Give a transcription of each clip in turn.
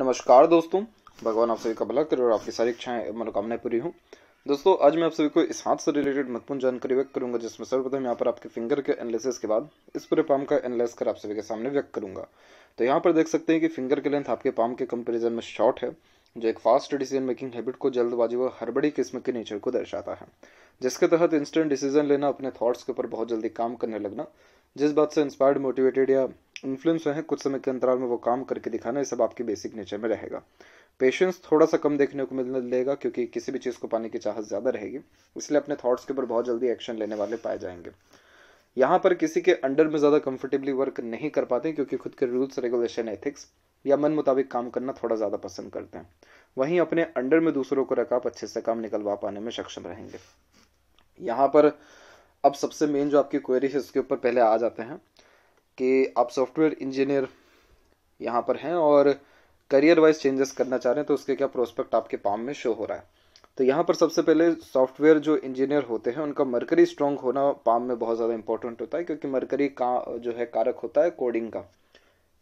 नमस्कार दोस्तों भगवान आप सभी का भला करे और आपकी सारी इच्छाएं मनोकामनाएं पूरी हूँ दोस्तों आज मैं आप सभी को इस हाथ से रिलेटेड महत्वपूर्ण जानकारी व्यक्त करूंगा जिसमें सर्वप्रथम यहाँ पर आपके फिंगर के एनालिसिस के बाद इस पूरे पाम का एनालिस कर आप सभी के सामने व्यक्त करूंगा तो यहाँ पर देख सकते हैं कि फिंगर के लेंथ आपके पाम के कंपेरिजन में शॉर्ट है जो एक फास्ट डिसीजन मेकिंग हैबिट को जल्दबाजी व हरबड़ी किस्म के नेचर को दर्शाता है जिसके तहत इंस्टेंट डिसीजन लेना अपने थॉट्स के ऊपर बहुत जल्दी काम करने लगना जिस बात से इंस्पायर्ड मोटिवेटेड या इन्फ्लुएंस है कुछ समय के अंतराल में वो काम करके दिखाना ये सब आपके बेसिक नेचर में रहेगा पेशेंस थोड़ा सा कम देखने को मिलने लगेगा क्योंकि किसी भी चीज़ को पाने की चाहत ज़्यादा रहेगी इसलिए अपने थॉट्स के ऊपर बहुत जल्दी एक्शन लेने वाले पाए जाएंगे यहाँ पर किसी के अंडर में ज़्यादा कंफर्टेबली वर्क नहीं कर पाते क्योंकि खुद के रूल्स रेगुलेशन एथिक्स या मन मुताबिक काम करना थोड़ा ज़्यादा पसंद करते हैं वहीं अपने अंडर में दूसरों को रख आप अच्छे से काम निकलवा पाने में सक्षम रहेंगे यहाँ पर अब सबसे मेन जो आपकी क्वेरी है उसके ऊपर पहले आ जाते हैं कि आप सॉफ्टवेयर इंजीनियर यहाँ पर हैं और करियर वाइज चेंजेस करना चाह रहे हैं तो उसके क्या प्रोस्पेक्ट आपके पाम में शो हो रहा है तो यहाँ पर सबसे पहले सॉफ्टवेयर जो इंजीनियर होते हैं उनका मरकरी स्ट्रॉन्ग होना पाम में बहुत ज़्यादा इंपॉर्टेंट होता है क्योंकि मरकरी का जो है कारक होता है कोडिंग का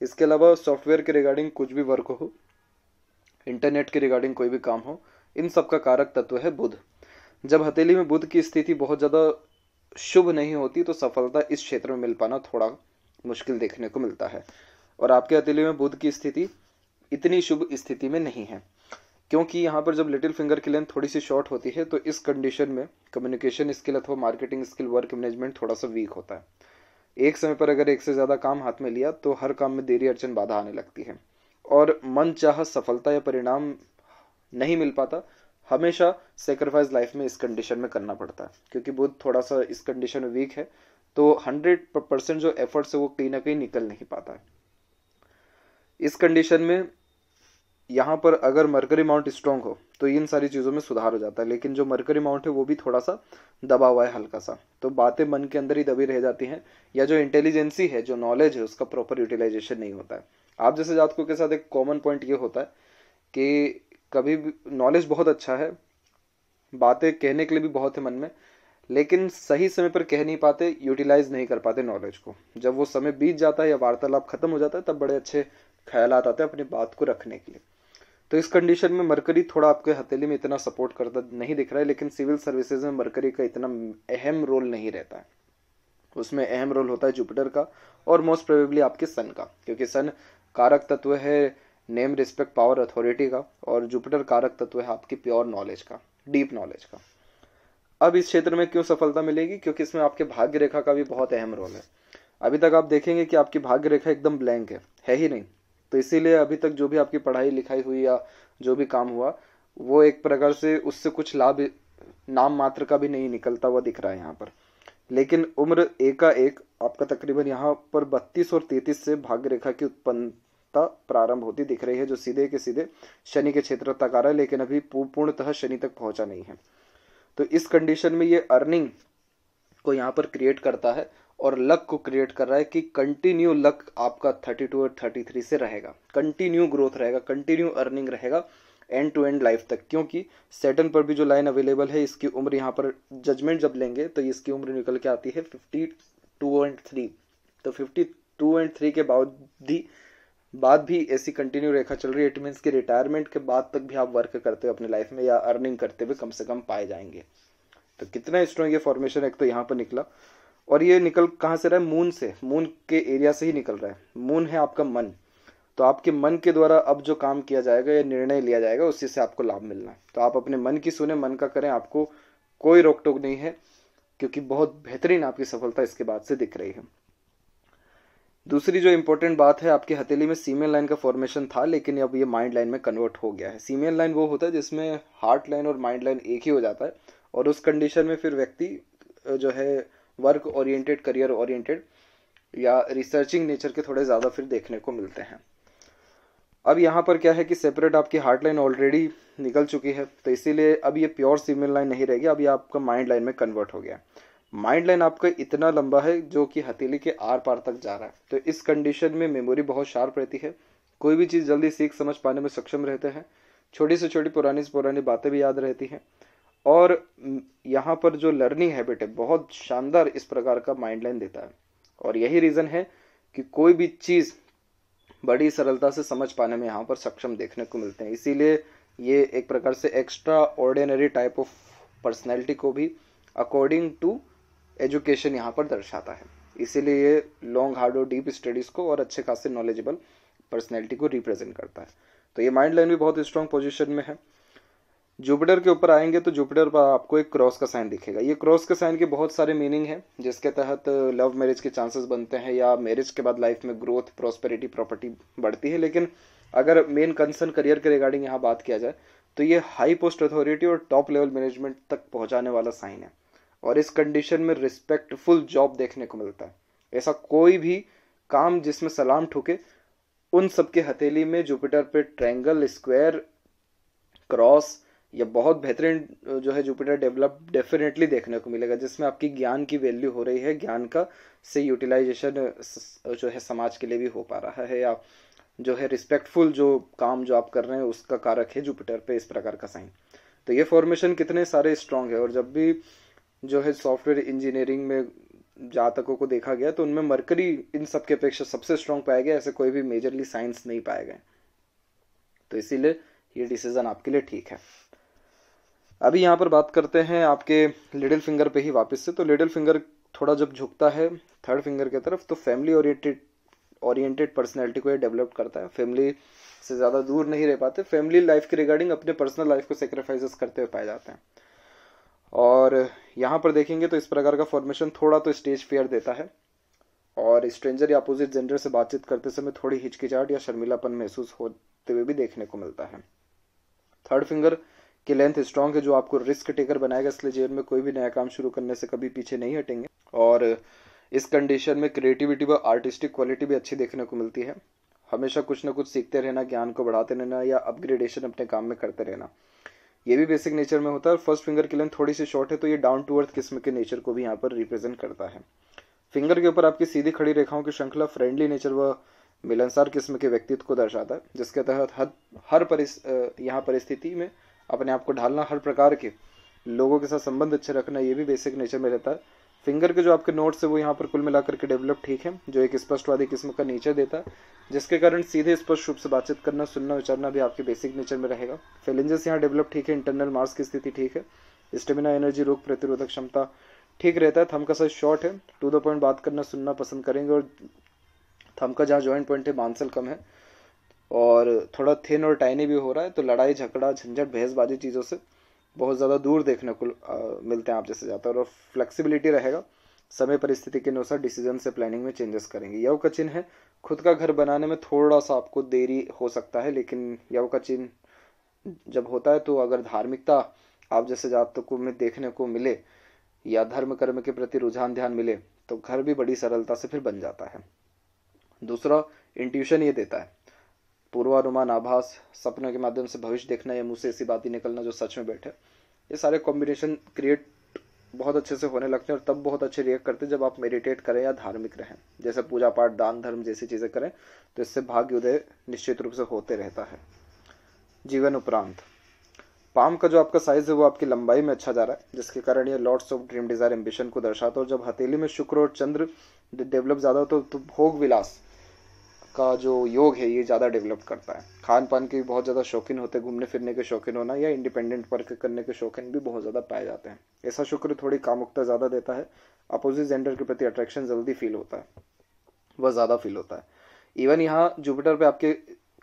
इसके अलावा सॉफ्टवेयर के रिगार्डिंग कुछ भी वर्क हो इंटरनेट के रिगार्डिंग कोई भी काम हो इन सब का कारक तत्व है बुध जब हथेली में बुध की स्थिति बहुत ज़्यादा शुभ नहीं होती तो सफलता इस क्षेत्र में मिल पाना थोड़ा मुश्किल देखने को मिलता है और आपके अतिले में बुध की स्थिति इतनी शुभ स्थिति में नहीं है क्योंकि यहाँ पर जब लिटिल फिंगर की लेंथ थोड़ी सी शॉर्ट होती है तो इस कंडीशन में कम्युनिकेशन स्किल अथवा मार्केटिंग स्किल वर्क मैनेजमेंट थोड़ा सा वीक होता है एक समय पर अगर एक से ज़्यादा काम हाथ में लिया तो हर काम में देरी अर्चन बाधा आने लगती है और मन चाह सफलता या परिणाम नहीं मिल पाता हमेशा सेक्रीफाइस लाइफ में इस कंडीशन में करना पड़ता है क्योंकि बुद्ध थोड़ा सा इस कंडीशन में वीक है तो हंड्रेड परसेंट जो एफर्ट्स है वो कहीं ना कहीं निकल नहीं पाता है इस कंडीशन में यहाँ पर अगर मरकरी माउंट स्ट्रांग हो तो इन सारी चीज़ों में सुधार हो जाता है लेकिन जो मरकरी माउंट है वो भी थोड़ा सा दबा हुआ है हल्का सा तो बातें मन के अंदर ही दबी रह जाती हैं या जो इंटेलिजेंसी है जो नॉलेज है उसका प्रॉपर यूटिलाइजेशन नहीं होता है आप जैसे जातकों के साथ एक कॉमन पॉइंट ये होता है कि कभी भी नॉलेज बहुत अच्छा है बातें कहने के लिए भी बहुत है मन में लेकिन सही समय पर कह नहीं पाते यूटिलाइज नहीं कर पाते नॉलेज को जब वो समय बीत जाता है या वार्तालाप खत्म हो जाता है तब बड़े अच्छे ख्याल आते हैं अपनी बात को रखने के लिए तो इस कंडीशन में मरकरी थोड़ा आपके हथेली में इतना सपोर्ट करता नहीं दिख रहा है लेकिन सिविल सर्विसेज में मरकरी का इतना अहम रोल नहीं रहता है उसमें अहम रोल होता है जुपिटर का और मोस्ट प्रोबेबली आपके सन का क्योंकि सन कारक तत्व है नेम रिस्पेक्ट पावर अथॉरिटी का और जुपिटर कारक तत्व है आपकी प्योर नॉलेज का डीप नॉलेज का अब इस क्षेत्र में क्यों सफलता मिलेगी क्योंकि इसमें आपके भाग्य रेखा का भी बहुत अहम रोल है अभी तक आप देखेंगे कि आपकी भाग्य रेखा एकदम ब्लैंक है है ही नहीं तो इसीलिए अभी तक जो भी आपकी पढ़ाई लिखाई हुई या जो भी काम हुआ वो एक प्रकार से उससे कुछ लाभ नाम मात्र का भी नहीं निकलता हुआ दिख रहा है यहाँ पर लेकिन उम्र एका एक आपका तकरीबन यहाँ पर बत्तीस और तैतीस से भाग्य रेखा की उत्पन्नता प्रारंभ होती दिख रही है जो सीधे के सीधे शनि के क्षेत्र तक आ रहा है लेकिन अभी पूर्णतः शनि तक पहुंचा नहीं है तो इस कंडीशन में ये अर्निंग को यहाँ पर क्रिएट करता है और लक को क्रिएट कर रहा है कि कंटिन्यू लक आपका 32 और 33 से रहेगा कंटिन्यू ग्रोथ रहेगा कंटिन्यू अर्निंग रहेगा एंड टू एंड लाइफ तक क्योंकि सेटन पर भी जो लाइन अवेलेबल है इसकी उम्र यहाँ पर जजमेंट जब लेंगे तो इसकी उम्र निकल के आती है फिफ्टी टू एंड थ्री तो फिफ्टी टू एंड थ्री के बावजूद बाद भी ऐसी कंटिन्यू रेखा चल रही है इट मीन्स कि रिटायरमेंट के बाद तक भी आप वर्क करते हो अपने लाइफ में या अर्निंग करते हुए कम से कम पाए जाएंगे तो कितना स्ट्रॉन्ग ये फॉर्मेशन एक तो यहाँ पर निकला और ये निकल कहाँ से रहा है मून से मून के एरिया से ही निकल रहा है मून है आपका मन तो आपके मन के द्वारा अब जो काम किया जाएगा या निर्णय लिया जाएगा उसी से आपको लाभ मिलना है तो आप अपने मन की सुने मन का करें आपको कोई रोक टोक नहीं है क्योंकि बहुत बेहतरीन आपकी सफलता इसके बाद से दिख रही है दूसरी जो इंपॉर्टेंट बात है आपकी हथेली में सीमेन लाइन का फॉर्मेशन था लेकिन अब ये माइंड लाइन में कन्वर्ट हो गया है सीमेन लाइन वो होता है जिसमें हार्ट लाइन और माइंड लाइन एक ही हो जाता है और उस कंडीशन में फिर व्यक्ति जो है वर्क ओरिएंटेड करियर ओरिएंटेड या रिसर्चिंग नेचर के थोड़े ज़्यादा फिर देखने को मिलते हैं अब यहाँ पर क्या है कि सेपरेट आपकी हार्ट लाइन ऑलरेडी निकल चुकी है तो इसीलिए अब ये प्योर सीमेन लाइन नहीं रहेगी अब ये आपका माइंड लाइन में कन्वर्ट हो गया है माइंड लाइन आपका इतना लंबा है जो कि हथेली के आर पार तक जा रहा है तो इस कंडीशन में मेमोरी बहुत शार्प रहती है कोई भी चीज़ जल्दी सीख समझ पाने में सक्षम रहते हैं छोटी से छोटी पुरानी से पुरानी बातें भी याद रहती हैं और यहाँ पर जो लर्निंग हैबिट है बहुत शानदार इस प्रकार का माइंड लाइन देता है और यही रीज़न है कि कोई भी चीज़ बड़ी सरलता से समझ पाने में यहाँ पर सक्षम देखने को मिलते हैं इसीलिए ये एक प्रकार से extra ordinary type of personality को भी अकॉर्डिंग टू एजुकेशन यहाँ पर दर्शाता है इसीलिए ये लॉन्ग हार्ड और डीप स्टडीज़ को और अच्छे खासे नॉलेजेबल पर्सनैलिटी को रिप्रेजेंट करता है तो ये माइंड लाइन भी बहुत स्ट्रॉन्ग पोजिशन में है जुपिटर के ऊपर आएंगे तो जुपिटर पर आपको एक क्रॉस का साइन दिखेगा ये क्रॉस के साइन के बहुत सारे मीनिंग हैं जिसके तहत लव मैरिज के चांसेस बनते हैं या मैरिज के बाद लाइफ में ग्रोथ प्रॉस्पेरिटी प्रॉपर्टी बढ़ती है लेकिन अगर मेन कंसर्न करियर के रिगार्डिंग यहाँ बात किया जाए तो ये हाई पोस्ट अथॉरिटी और टॉप लेवल मैनेजमेंट तक पहुँचाने वाला साइन है और इस कंडीशन में रिस्पेक्टफुल जॉब देखने को मिलता है ऐसा कोई भी काम जिसमें सलाम ठुके उन सब के हथेली में जुपिटर पे ट्रायंगल स्क्वायर क्रॉस या बहुत बेहतरीन जो है जुपिटर डेवलप डेफिनेटली देखने को मिलेगा जिसमें आपकी ज्ञान की वैल्यू हो रही है ज्ञान का से यूटिलाइजेशन जो है समाज के लिए भी हो पा रहा है या जो है रिस्पेक्टफुल जो काम जो आप कर रहे हैं उसका कारक है जुपिटर पे इस प्रकार का साइन तो ये फॉर्मेशन कितने सारे स्ट्रांग है और जब भी जो है सॉफ्टवेयर इंजीनियरिंग में जातकों को देखा गया तो उनमें मरकरी इन सब के अपेक्षा सबसे स्ट्रांग पाया गया ऐसे कोई भी मेजरली साइंस नहीं पाए गए तो इसीलिए ये डिसीजन आपके लिए ठीक है अभी यहाँ पर बात करते हैं आपके लिटिल फिंगर पे ही वापस से तो लिटिल फिंगर थोड़ा जब झुकता है थर्ड फिंगर की तरफ तो फैमिली ओरिएंटेड ओरिएंटेड पर्सनैलिटी को ये डेवलप करता है फैमिली से ज़्यादा दूर नहीं रह पाते फैमिली लाइफ के रिगार्डिंग अपने पर्सनल लाइफ को सेक्रीफाइस करते हुए पाए जाते हैं और यहाँ पर देखेंगे तो इस प्रकार का फॉर्मेशन थोड़ा तो स्टेज फेयर देता है और स्ट्रेंजर या अपोजिट जेंडर से बातचीत करते समय थोड़ी हिचकिचाहट या शर्मिलापन महसूस होते हुए भी देखने को मिलता है थर्ड फिंगर की लेंथ स्ट्रांग है जो आपको रिस्क टेकर बनाएगा इसलिए जीवन में कोई भी नया काम शुरू करने से कभी पीछे नहीं हटेंगे और इस कंडीशन में क्रिएटिविटी व आर्टिस्टिक क्वालिटी भी अच्छी देखने को मिलती है हमेशा कुछ ना कुछ सीखते रहना ज्ञान को बढ़ाते रहना या अपग्रेडेशन अपने काम में करते रहना ये भी बेसिक नेचर में होता है और फर्स्ट फिंगर की लेंथ थोड़ी सी शॉर्ट है तो ये डाउन टू अर्थ किस्म के नेचर को भी यहाँ पर रिप्रेजेंट करता है फिंगर के ऊपर आपकी सीधी खड़ी रेखाओं की श्रृंखला फ्रेंडली नेचर व मिलनसार किस्म के व्यक्तित्व को दर्शाता है जिसके तहत हर हर परिस यहाँ परिस्थिति में अपने आप को ढालना हर प्रकार के लोगों के साथ संबंध अच्छे रखना ये भी बेसिक नेचर में रहता है फिंगर के जो आपके नोट्स है वो यहाँ पर कुल मिलाकर के डेवलप ठीक है जो एक स्पष्टवादी किस्म का नेचर देता है जिसके कारण सीधे स्पष्ट रूप से बातचीत करना सुनना विचारना भी आपके बेसिक नेचर में रहेगा फेलेंजेस यहाँ डेवलप ठीक है इंटरनल मार्स की स्थिति ठीक है स्टेमिना एनर्जी रोग प्रतिरोधक क्षमता ठीक रहता है थम का साइज शॉर्ट है टू द पॉइंट बात करना सुनना पसंद करेंगे और थम का जहाँ ज्वाइंट पॉइंट है मांसल कम है और थोड़ा थिन और टाइनी भी हो रहा है तो लड़ाई झगड़ा झंझट बहसबाजी चीज़ों से बहुत ज़्यादा दूर देखने को मिलते हैं आप जैसे जाता है और फ्लेक्सिबिलिटी रहेगा समय परिस्थिति के अनुसार डिसीजन से प्लानिंग में चेंजेस करेंगे यव का चिन्ह है खुद का घर बनाने में थोड़ा सा आपको देरी हो सकता है लेकिन यव का चिन्ह जब होता है तो अगर धार्मिकता आप जैसे जातकों में देखने को मिले या धर्म कर्म के प्रति रुझान ध्यान मिले तो घर भी बड़ी सरलता से फिर बन जाता है दूसरा इंट्यूशन ये देता है पूर्वानुमान आभास सपनों के माध्यम से भविष्य देखना या मुँह से ऐसी बातें निकलना जो सच में बैठे ये सारे कॉम्बिनेशन क्रिएट बहुत अच्छे से होने लगते हैं और तब बहुत अच्छे रिएक्ट करते हैं जब आप मेडिटेट करें या धार्मिक रहें जैसे पूजा पाठ दान धर्म जैसी चीज़ें करें तो इससे भाग्य उदय निश्चित रूप से होते रहता है जीवन उपरांत पाम का जो आपका साइज है वो आपकी लंबाई में अच्छा जा रहा है जिसके कारण ये lords of dream desire ambition को दर्शाता है और जब हथेली में शुक्र और चंद्र डेवलप ज़्यादा हो तो, तो भोग विलास का जो योग है ये ज़्यादा डेवलप करता है खान पान के भी बहुत ज़्यादा शौकीन होते हैं घूमने फिरने के शौकीन होना या इंडिपेंडेंट वर्क करने के शौकीन भी बहुत ज़्यादा पाए जाते हैं ऐसा शुक्र थोड़ी कामुकता ज़्यादा देता है अपोजिट जेंडर के प्रति अट्रैक्शन जल्दी फील होता है वह ज़्यादा फील होता है इवन यहाँ जुपिटर पे आपके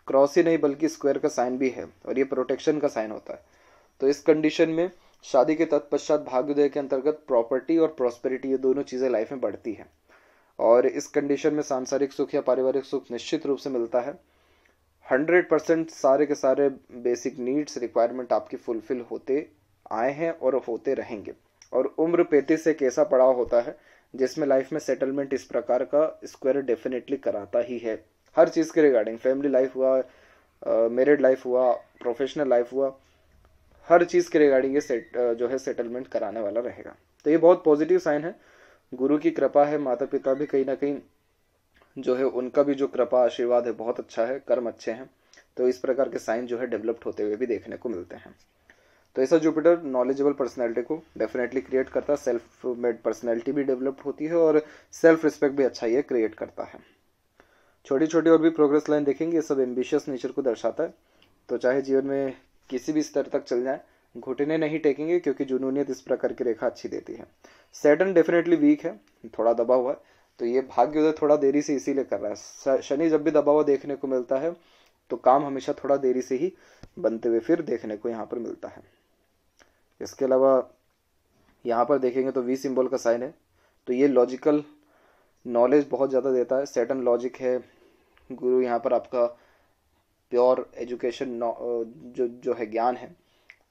क्रॉस ही नहीं बल्कि स्क्वायर का साइन भी है और ये प्रोटेक्शन का साइन होता है तो इस कंडीशन में शादी के तत्पश्चात भाग्योदय के अंतर्गत प्रॉपर्टी और प्रॉस्पेरिटी ये दोनों चीज़ें लाइफ में बढ़ती हैं और इस कंडीशन में सांसारिक सुख या पारिवारिक सुख निश्चित रूप से मिलता है हंड्रेड परसेंट सारे के सारे बेसिक नीड्स रिक्वायरमेंट आपकी फुलफिल होते आए हैं और होते रहेंगे और उम्र पैंतीस से एक ऐसा पड़ाव होता है जिसमें लाइफ में सेटलमेंट इस प्रकार का स्क्वायर डेफिनेटली कराता ही है हर चीज़ के रिगार्डिंग फैमिली लाइफ हुआ मेरिड लाइफ हुआ प्रोफेशनल लाइफ हुआ हर चीज़ के रिगार्डिंग ये सेट जो है सेटलमेंट कराने वाला रहेगा तो ये बहुत पॉजिटिव साइन है गुरु की कृपा है माता पिता भी कहीं ना कहीं जो है उनका भी जो कृपा आशीर्वाद है बहुत अच्छा है कर्म अच्छे हैं तो इस प्रकार के साइन जो है डेवलप्ड होते हुए भी देखने को मिलते हैं तो ऐसा जुपिटर नॉलेजेबल पर्सनैलिटी को डेफिनेटली क्रिएट करता है सेल्फ मेड पर्सनैलिटी भी डेवलप्ड होती है और सेल्फ रिस्पेक्ट भी अच्छा ये क्रिएट करता है छोटी छोटी और भी प्रोग्रेस लाइन देखेंगे ये सब एम्बिशियस नेचर को दर्शाता है तो चाहे जीवन में किसी भी स्तर तक चल जाए घुटने नहीं टेकेंगे क्योंकि जुनूनियत इस प्रकार की रेखा अच्छी देती है सैटन डेफिनेटली वीक है थोड़ा दबा हुआ है तो ये भाग्य उदय थोड़ा देरी से इसीलिए कर रहा है शनि जब भी दबा हुआ देखने को मिलता है तो काम हमेशा थोड़ा देरी से ही बनते हुए फिर देखने को यहाँ पर मिलता है इसके अलावा यहाँ पर देखेंगे तो वी सिंबल का साइन है तो ये लॉजिकल नॉलेज बहुत ज़्यादा देता है सेटन लॉजिक है गुरु यहाँ पर आपका प्योर एजुकेशन जो जो है ज्ञान है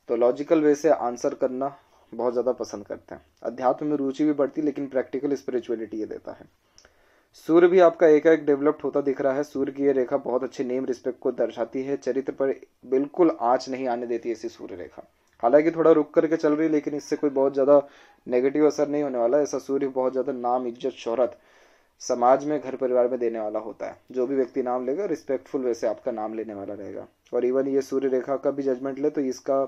तो लॉजिकल वे से आंसर करना बहुत ज़्यादा पसंद करते हैं अध्यात्म में रुचि भी बढ़ती लेकिन प्रैक्टिकल स्पिरिचुअलिटी ये देता है सूर्य भी आपका एक एक डेवलप्ड होता दिख रहा है सूर्य की ये रेखा बहुत अच्छी नेम रिस्पेक्ट को दर्शाती है चरित्र पर बिल्कुल आँच नहीं आने देती ऐसी सूर्य रेखा हालांकि थोड़ा रुक करके चल रही है लेकिन इससे कोई बहुत ज़्यादा नेगेटिव असर नहीं होने वाला ऐसा सूर्य बहुत ज़्यादा नाम इज्जत शोहरत समाज में घर परिवार में देने वाला होता है जो भी व्यक्ति नाम लेगा रिस्पेक्टफुल वैसे आपका नाम लेने वाला रहेगा और इवन ये सूर्य रेखा का भी जजमेंट ले तो इसका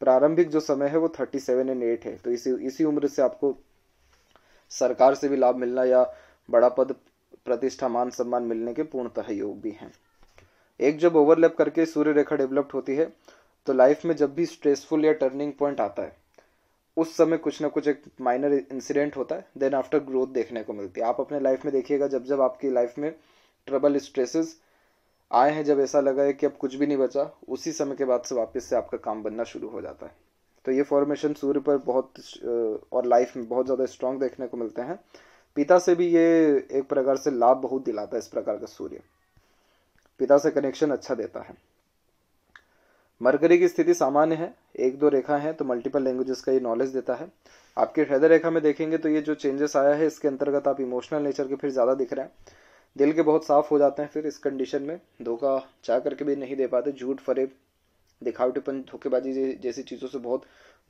प्रारंभिक जो समय है वो थर्टी सेवन एंड एट है तो इसी इसी उम्र से आपको सरकार से भी लाभ मिलना या बड़ा पद प्रतिष्ठा मान सम्मान मिलने के पूर्णतः योग भी हैं एक जब ओवरलैप करके सूर्य रेखा डेवलप्ड होती है तो लाइफ में जब भी स्ट्रेसफुल या टर्निंग पॉइंट आता है उस समय कुछ ना कुछ एक माइनर इंसिडेंट होता है देन आफ्टर ग्रोथ देखने को मिलती है आप अपने लाइफ में देखिएगा जब जब आपकी लाइफ में ट्रबल स्ट्रेसेस आए हैं जब ऐसा लगा है कि अब कुछ भी नहीं बचा उसी समय के बाद से वापस से आपका काम बनना शुरू हो जाता है तो ये फॉर्मेशन सूर्य पर बहुत और लाइफ में बहुत ज़्यादा स्ट्रांग देखने को मिलते हैं पिता से भी ये एक प्रकार से लाभ बहुत दिलाता है इस प्रकार का सूर्य पिता से कनेक्शन अच्छा देता है मरकरी की स्थिति सामान्य है एक दो रेखा है तो मल्टीपल लैंग्वेजेस का ये नॉलेज देता है आपके हृदय रेखा में देखेंगे तो ये जो चेंजेस आया है इसके अंतर्गत आप इमोशनल नेचर के फिर ज़्यादा दिख रहे हैं दिल के बहुत साफ हो जाते हैं फिर इस कंडीशन में धोखा चाह करके भी नहीं दे पाते झूठ फरेब दिखावटीपन धोखेबाजी जैसी चीज़ों से बहुत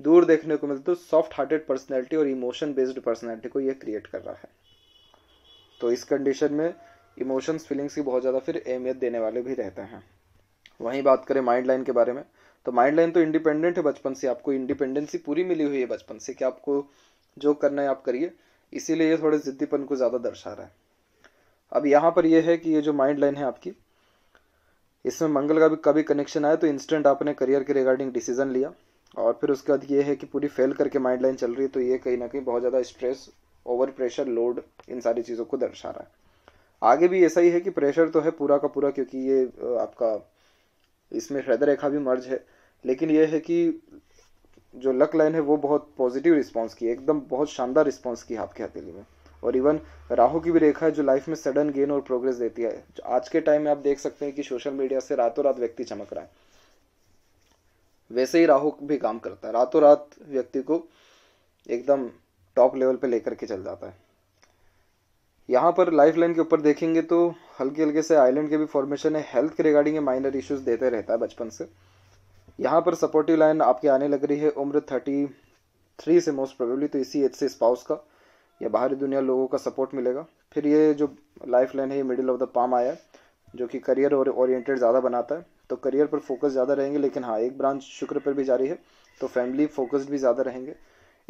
दूर देखने को मिलता है तो सॉफ्ट हार्टेड पर्सनैलिटी और इमोशन बेस्ड पर्सनैलिटी को ये क्रिएट कर रहा है तो इस कंडीशन में इमोशंस फीलिंग्स की बहुत ज़्यादा फिर अहमियत देने वाले भी रहते हैं वहीं बात करें माइंड लाइन के बारे में तो माइंड लाइन तो इंडिपेंडेंट है बचपन से आपको इंडिपेंडेंसी पूरी मिली हुई है बचपन से कि आपको जो करना है आप करिए इसीलिए ये थोड़े ज़िद्दीपन को ज़्यादा दर्शा रहा है अब यहां पर यह है कि ये जो माइंड लाइन है आपकी इसमें मंगल का भी कभी कनेक्शन आया तो इंस्टेंट आपने करियर के रिगार्डिंग डिसीजन लिया और फिर उसके बाद ये है कि पूरी फेल करके माइंड लाइन चल रही है तो ये कहीं ना कहीं बहुत ज़्यादा स्ट्रेस ओवर प्रेशर लोड इन सारी चीज़ों को दर्शा रहा है आगे भी ऐसा ही है कि प्रेशर तो है पूरा का पूरा क्योंकि ये आपका इसमें हृदय रेखा भी मर्ज है लेकिन ये है कि जो लक लाइन है वो बहुत पॉजिटिव रिस्पॉन्स की एकदम बहुत शानदार रिस्पॉन्स की आपके हथेली में और इवन राहु की भी रेखा है जो लाइफ में सडन गेन और प्रोग्रेस देती है आज के टाइम में आप देख सकते हैं कि सोशल मीडिया से रातों रात व्यक्ति चमक रहा है वैसे ही राहु भी काम करता है रातों रात व्यक्ति को एकदम टॉप लेवल पे लेकर के चल जाता है यहाँ पर लाइफ लाइन के ऊपर देखेंगे तो हल्के हल्के से आइलैंड के भी फॉर्मेशन है हेल्थ के रिगार्डिंग माइनर इश्यूज देते रहता है बचपन से यहाँ पर सपोर्टिव लाइन आपके आने लग रही है उम्र थर्टी थ्री से मोस्ट प्रोबेबली तो इसी एज से स्पाउस का या बाहरी दुनिया लोगों का सपोर्ट मिलेगा फिर ये जो लाइफ लाइन है ये मिडिल ऑफ द पाम आया है जो कि करियर और ओरिएंटेड ज़्यादा बनाता है तो करियर पर फोकस ज़्यादा रहेंगे लेकिन हाँ एक ब्रांच शुक्र पर भी जारी है तो फैमिली फोकस्ड भी ज़्यादा रहेंगे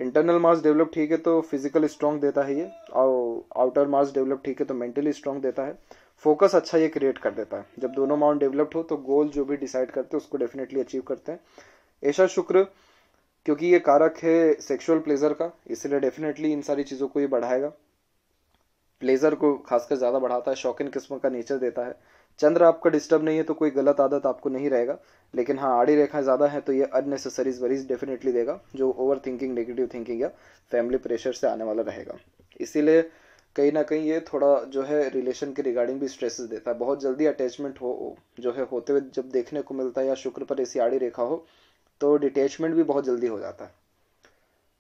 इंटरनल मार्स डेवलप ठीक है तो फिजिकल स्ट्रॉन्ग देता है ये और आउटर मार्स डेवलप ठीक है तो मेंटली स्ट्रॉन्ग देता है फोकस अच्छा ये क्रिएट कर देता है जब दोनों माउंट डेवलप्ड हो तो गोल जो भी डिसाइड करते हैं उसको डेफिनेटली अचीव करते हैं ऐसा शुक्र क्योंकि ये कारक है सेक्सुअल प्लेजर का इसलिए डेफिनेटली इन सारी चीज़ों को ये बढ़ाएगा प्लेजर को खासकर ज़्यादा बढ़ाता है शौकीन किस्म का नेचर देता है चंद्र आपका डिस्टर्ब नहीं है तो कोई गलत आदत आपको नहीं रहेगा लेकिन हाँ आड़ी रेखा ज़्यादा है तो ये अननेसेसरीज वरीज डेफिनेटली देगा जो ओवर थिंकिंग नेगेटिव थिंकिंग या फैमिली प्रेशर से आने वाला रहेगा इसीलिए कहीं ना कहीं ये थोड़ा जो है रिलेशन के रिगार्डिंग भी स्ट्रेसेस देता है बहुत जल्दी अटैचमेंट हो जो है होते हुए जब देखने को मिलता है या शुक्र पर ऐसी आड़ी रेखा हो तो डिटेचमेंट भी बहुत जल्दी हो जाता है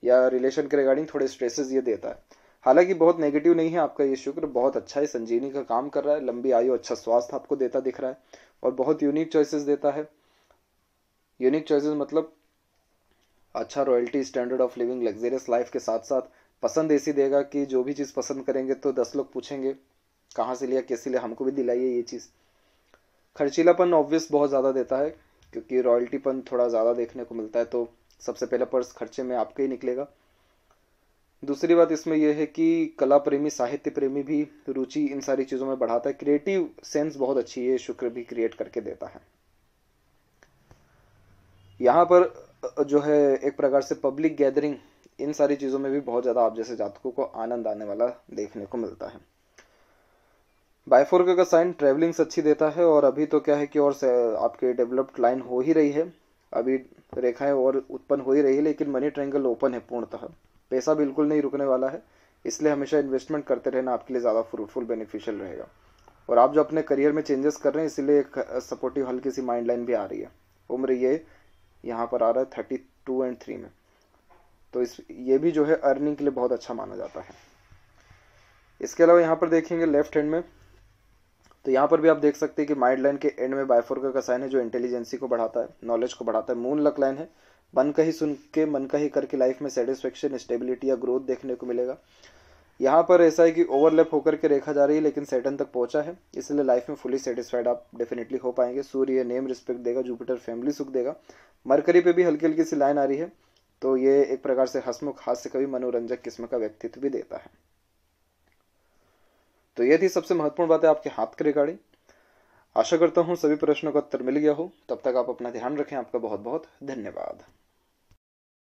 या रिलेशन के रिगार्डिंग थोड़े स्ट्रेसेस ये देता है हालांकि बहुत नेगेटिव नहीं है आपका ये शुक्र बहुत अच्छा है संजीवनी का काम कर रहा है लंबी आयु अच्छा स्वास्थ्य आपको देता दिख रहा है और बहुत यूनिक चॉइसेस देता है यूनिक चॉइसेस मतलब अच्छा royalty standard of living luxurious life के साथ साथ पसंद ऐसी देगा कि जो भी चीज़ पसंद करेंगे तो दस लोग पूछेंगे कहाँ से लिया कैसे लिया हमको भी दिलाइए ये चीज़ खर्चीलापन ऑब्वियस बहुत ज़्यादा देता है क्योंकि रॉयल्टी पन थोड़ा ज़्यादा देखने को मिलता है तो सबसे पहला पर्स खर्चे में आपके ही निकलेगा दूसरी बात इसमें यह है कि कला प्रेमी साहित्य प्रेमी भी रुचि इन सारी चीज़ों में बढ़ाता है क्रिएटिव सेंस बहुत अच्छी है शुक्र भी क्रिएट करके देता है यहाँ पर जो है एक प्रकार से पब्लिक गैदरिंग इन सारी चीज़ों में भी बहुत ज़्यादा आप जैसे जातकों को आनंद आने वाला देखने को मिलता है बायफोर्क का साइन ट्रेवलिंग्स अच्छी देता है और अभी तो क्या है कि और आपके डेवलप्ड लाइन हो ही रही है अभी रेखाएं और उत्पन्न हो ही रही है लेकिन मनी ट्रायंगल ओपन है पूर्णतः पैसा बिल्कुल नहीं रुकने वाला है इसलिए हमेशा इन्वेस्टमेंट करते रहना आपके लिए ज़्यादा फ्रूटफुल बेनिफिशियल रहेगा और आप जो अपने करियर में चेंजेस कर रहे हैं इसीलिए एक सपोर्टिव हल्की सी माइंड लाइन भी आ रही है उम्र ये यहाँ पर आ रहा है थर्टी टू एंड थ्री में तो इस ये भी जो है अर्निंग के लिए बहुत अच्छा माना जाता है इसके अलावा यहाँ पर देखेंगे लेफ्ट हैंड में तो यहाँ पर भी आप देख सकते हैं कि माइंड लाइन के एंड में बायफोर का साइन है जो इंटेलिजेंसी को बढ़ाता है नॉलेज को बढ़ाता है मून लक लाइन है मन का ही सुन के मन का ही करके लाइफ में सेटिस्फेक्शन स्टेबिलिटी या ग्रोथ देखने को मिलेगा यहाँ पर ऐसा है कि ओवरलैप होकर के रेखा जा रही है लेकिन सेटन तक पहुँचा है इसलिए लाइफ में फुली सेटिस्फाइड आप डेफिनेटली हो पाएंगे सूर्य नेम रिस्पेक्ट देगा जुपिटर फैमिली सुख देगा मरकरी पे भी हल्की हल्की सी लाइन आ रही है तो ये एक प्रकार से हसमुख हास्य कवि मनोरंजक किस्म का व्यक्तित्व भी देता है तो ये थी सबसे महत्वपूर्ण बातें आपके हाथ के रिगार्डिंग आशा करता हूँ सभी प्रश्नों का उत्तर मिल गया हो तब तक आप अपना ध्यान रखें आपका बहुत बहुत धन्यवाद